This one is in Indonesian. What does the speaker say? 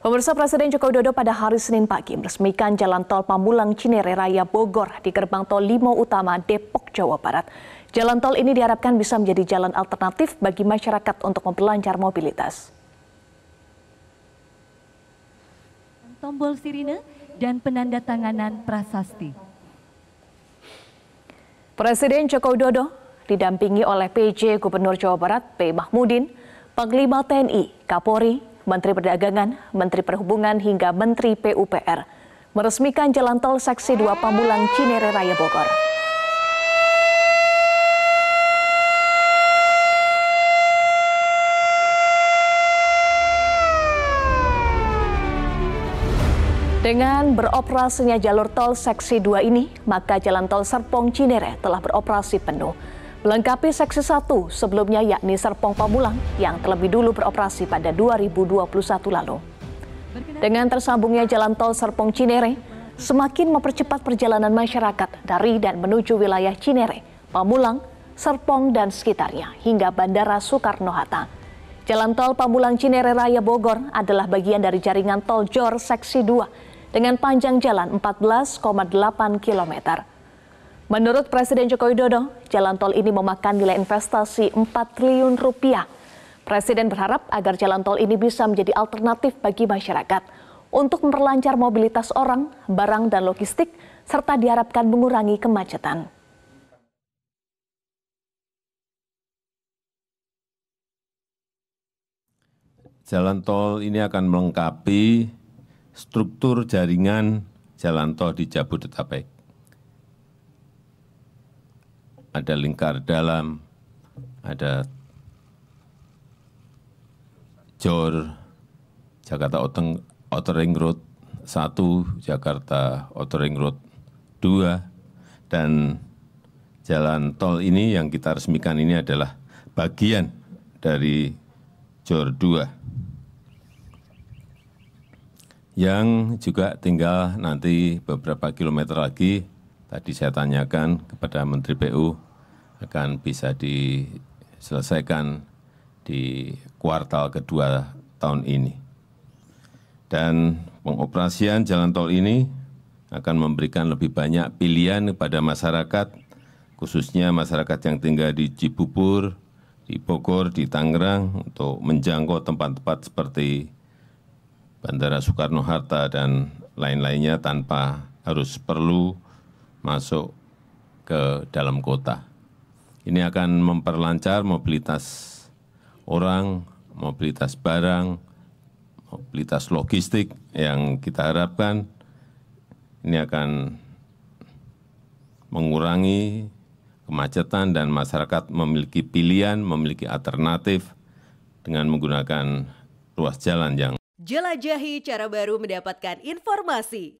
Pemirsa Presiden Joko Widodo pada hari Senin pagi meresmikan jalan tol Pamulang Cinere Raya Bogor di gerbang tol Limo Utama Depok, Jawa Barat. Jalan tol ini diharapkan bisa menjadi jalan alternatif bagi masyarakat untuk memperlancar mobilitas. Tombol sirine dan penanda tanganan prasasti. Presiden Joko Widodo didampingi oleh PJ Gubernur Jawa Barat P. Mahmudin, Panglima TNI, Kapolri, Menteri Perdagangan, Menteri Perhubungan, hingga Menteri PUPR meresmikan jalan tol seksi 2 Pamulang Cinere Raya Bogor. Dengan beroperasinya jalur tol seksi 2 ini, maka jalan tol Serpong Cinere telah beroperasi penuh melengkapi seksi 1 sebelumnya yakni Serpong Pamulang yang terlebih dulu beroperasi pada 2021 lalu. Dengan tersambungnya jalan tol Serpong Cinere, semakin mempercepat perjalanan masyarakat dari dan menuju wilayah Cinere, Pamulang, Serpong dan sekitarnya hingga Bandara Soekarno-Hatta. Jalan tol Pamulang Cinere Raya Bogor adalah bagian dari jaringan tol Jor Seksi 2 dengan panjang jalan 14,8 kilometer. Menurut Presiden Joko Widodo, jalan tol ini memakan nilai investasi 4 triliun rupiah. Presiden berharap agar jalan tol ini bisa menjadi alternatif bagi masyarakat untuk memperlancar mobilitas orang, barang, dan logistik, serta diharapkan mengurangi kemacetan. Jalan tol ini akan melengkapi struktur jaringan jalan tol di Jabodetabek ada lingkar dalam, ada JOR, Jakarta Outer Ring Road 1, Jakarta Outer Ring Road 2, dan jalan tol ini yang kita resmikan ini adalah bagian dari JOR 2 yang juga tinggal nanti beberapa kilometer lagi tadi saya tanyakan kepada Menteri PU akan bisa diselesaikan di kuartal kedua tahun ini. Dan pengoperasian jalan tol ini akan memberikan lebih banyak pilihan kepada masyarakat, khususnya masyarakat yang tinggal di Cibubur, di Bogor, di Tangerang, untuk menjangkau tempat-tempat seperti Bandara Soekarno-Hatta dan lain-lainnya tanpa harus perlu masuk ke dalam kota. Ini akan memperlancar mobilitas orang, mobilitas barang, mobilitas logistik yang kita harapkan ini akan mengurangi kemacetan dan masyarakat memiliki pilihan, memiliki alternatif dengan menggunakan ruas jalan yang Jelajahi cara baru mendapatkan informasi.